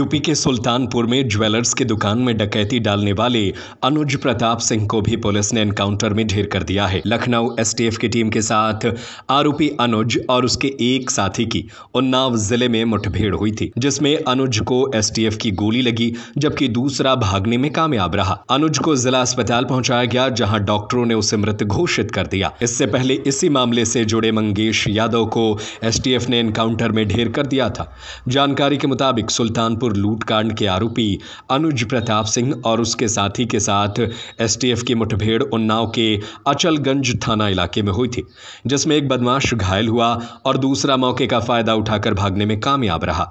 UP के सुल्तानपुर में jewellers की दुकान में डकैती डालने वाले अनुज प्रताप सिंह को भी पुलिस ने एनकाउंटर में ढेर कर दिया है लखनऊ एसटीएफ की टीम के साथ आरोपी अनुज और उसके एक साथी की उन्नाव जिले में मुठभेड़ हुई थी जिसमें अनुज को एसटीएफ की गोली लगी जबकि दूसरा भागने में कामयाब रहा अनुज को जिला अस्पताल पहुंचाया गया जहाँ डॉक्टरों ने उसे मृत घोषित कर दिया इससे पहले इसी मामले से जुड़े मंगेश यादव को एस ने एनकाउंटर में ढेर कर दिया था जानकारी के मुताबिक सुल्तानपुर रामपुर लूटकांड के आरोपी अनुज प्रताप सिंह और उसके साथी के साथ एसटीएफ की मुठभेड़ उन्नाव के अचलगंज थाना इलाके में हुई थी जिसमें एक बदमाश घायल हुआ और दूसरा मौके का फायदा उठाकर भागने में कामयाब रहा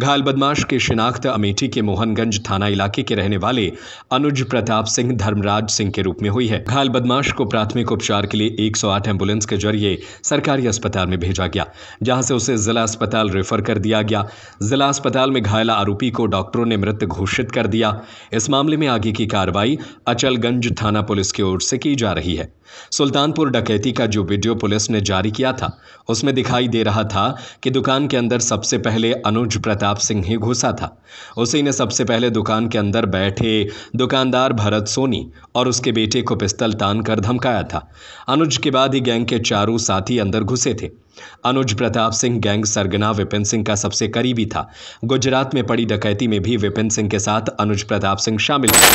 घायल बदमाश की शिनाख्त अमेठी के मोहनगंज थाना इलाके के रहने वाले अनुज प्रताप सिंह धर्मराज सिंह के रूप में हुई है घायल बदमाश को प्राथमिक उपचार के लिए 108 सौ एम्बुलेंस के जरिए सरकारी अस्पताल में भेजा गया जहां से उसे जिला अस्पताल रेफर कर दिया गया जिला अस्पताल में घायल आरोप आरोपी को डॉक्टरों ने मृत घोषित कर दिया इस मामले में आगे की कार्रवाई अचलगंज थाना पुलिस की ओर से की जा रही है सुल्तानपुर डकैती का जो वीडियो पुलिस ने जारी किया था उसमें दिखाई दे रहा था कि दुकान के अंदर सबसे पहले अनुज प्रताप सिंह ही घुसा था उसी ने सबसे पहले दुकान के अंदर बैठे दुकानदार भरत सोनी और उसके बेटे को पिस्तल तान धमकाया था अनुज के बाद ही गैंग के चारों साथी अंदर घुसे थे अनुज प्रताप सिंह गैंग सरगना विपिन सिंह का सबसे करीबी था गुजरात में पड़ी डकैती में भी विपिन सिंह के साथ अनुज प्रताप सिंह शामिल थे